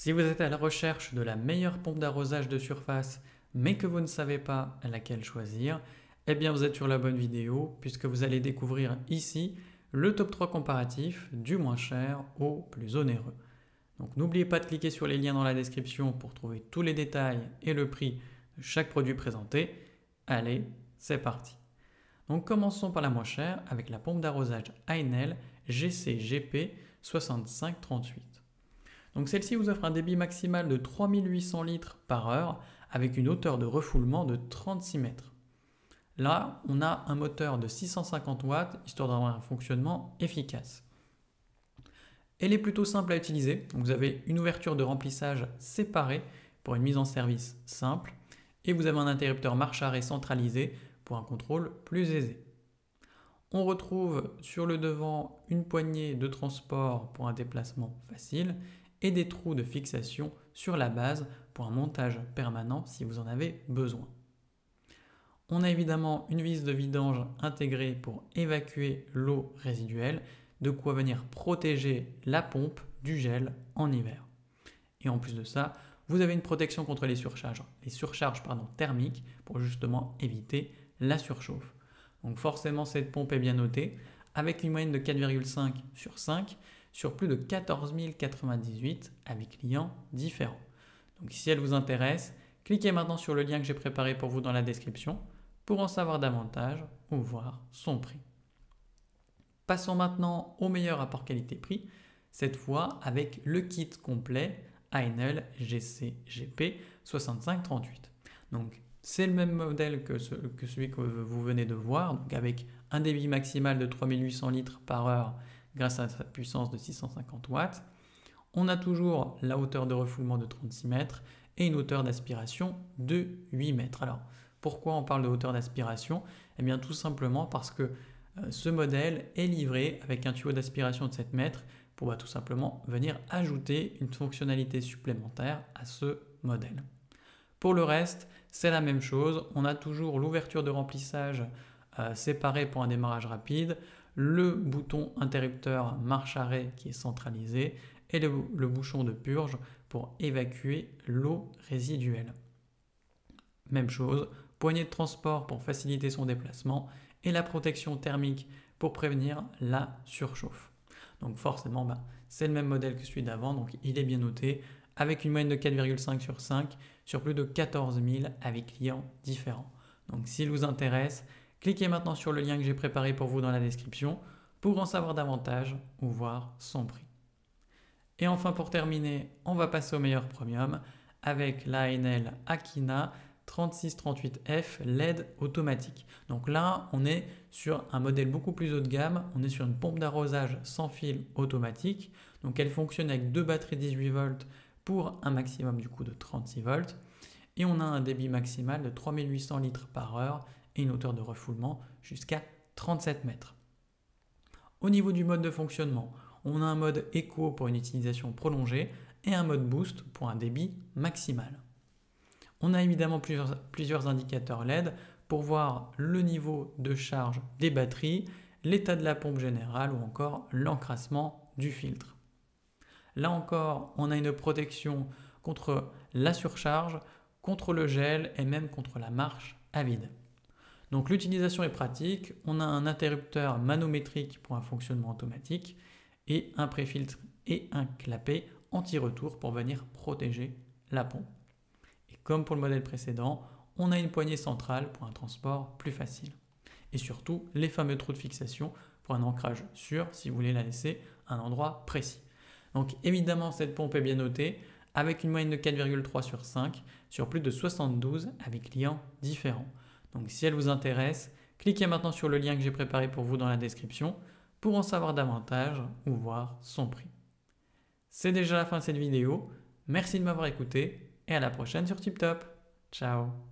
Si vous êtes à la recherche de la meilleure pompe d'arrosage de surface, mais que vous ne savez pas laquelle choisir, eh bien vous êtes sur la bonne vidéo puisque vous allez découvrir ici le top 3 comparatif du moins cher au plus onéreux. Donc n'oubliez pas de cliquer sur les liens dans la description pour trouver tous les détails et le prix de chaque produit présenté. Allez, c'est parti. Donc commençons par la moins chère avec la pompe d'arrosage Heinel GCGP 6538. Donc celle-ci vous offre un débit maximal de 3800 litres par heure avec une hauteur de refoulement de 36 mètres. Là, on a un moteur de 650 watts, histoire d'avoir un fonctionnement efficace. Elle est plutôt simple à utiliser, vous avez une ouverture de remplissage séparée pour une mise en service simple, et vous avez un interrupteur marche-arrêt centralisé pour un contrôle plus aisé. On retrouve sur le devant une poignée de transport pour un déplacement facile et des trous de fixation sur la base pour un montage permanent si vous en avez besoin. On a évidemment une vis de vidange intégrée pour évacuer l'eau résiduelle, de quoi venir protéger la pompe du gel en hiver. Et en plus de ça, vous avez une protection contre les surcharges, les surcharges pardon, thermiques pour justement éviter la surchauffe. Donc forcément cette pompe est bien notée, avec une moyenne de 4,5 sur 5, sur plus de 14 098 avec clients différents. Donc si elle vous intéresse, cliquez maintenant sur le lien que j'ai préparé pour vous dans la description pour en savoir davantage ou voir son prix. Passons maintenant au meilleur rapport qualité-prix, cette fois avec le kit complet ANL GCGP 6538. Donc c'est le même modèle que, celui que vous venez de voir, donc avec un débit maximal de 3800 litres par heure grâce à sa puissance de 650 watts. On a toujours la hauteur de refoulement de 36 mètres et une hauteur d'aspiration de 8 mètres. Alors, pourquoi on parle de hauteur d'aspiration Eh bien, tout simplement parce que euh, ce modèle est livré avec un tuyau d'aspiration de 7 mètres pour bah, tout simplement venir ajouter une fonctionnalité supplémentaire à ce modèle. Pour le reste, c'est la même chose. On a toujours l'ouverture de remplissage euh, séparée pour un démarrage rapide le bouton interrupteur marche-arrêt qui est centralisé et le, bouchon de purge pour évacuer l'eau résiduelle. Même chose, poignée de transport pour faciliter son déplacement et la protection thermique pour prévenir la surchauffe. Donc forcément, bah, c'est le même modèle que celui d'avant, donc il est bien noté, avec une moyenne de 4,5 sur 5 sur plus de 14 000 avec clients différents. Donc s'il vous intéresse, Cliquez maintenant sur le lien que j'ai préparé pour vous dans la description pour en savoir davantage ou voir son prix. Et enfin pour terminer, on va passer au meilleur premium avec l'ANL Akina 3638F LED automatique. Donc là, on est sur un modèle beaucoup plus haut de gamme, on est sur une pompe d'arrosage sans fil automatique. Donc elle fonctionne avec deux batteries 18 volts pour un maximum du coup de 36 volts et on a un débit maximal de 3800 litres par heure et une hauteur de refoulement jusqu'à 37 mètres. Au niveau du mode de fonctionnement, on a un mode écho pour une utilisation prolongée et un mode boost pour un débit maximal. On a évidemment plusieurs, plusieurs indicateurs LED pour voir le niveau de charge des batteries, l'état de la pompe générale ou encore l'encrassement du filtre. Là encore, on a une protection contre la surcharge, contre le gel et même contre la marche à vide. Donc l'utilisation est pratique, on a un interrupteur manométrique pour un fonctionnement automatique et un préfiltre et un clapet anti-retour pour venir protéger la pompe. Et comme pour le modèle précédent, on a une poignée centrale pour un transport plus facile. Et surtout, les fameux trous de fixation pour un ancrage sûr si vous voulez la laisser à un endroit précis. Donc évidemment, cette pompe est bien notée avec une moyenne de 4,3 sur 5 sur plus de 72 avec clients différents. Donc si elle vous intéresse, cliquez maintenant sur le lien que j'ai préparé pour vous dans la description pour en savoir davantage ou voir son prix. C'est déjà la fin de cette vidéo, merci de m'avoir écouté et à la prochaine sur TipTop. Ciao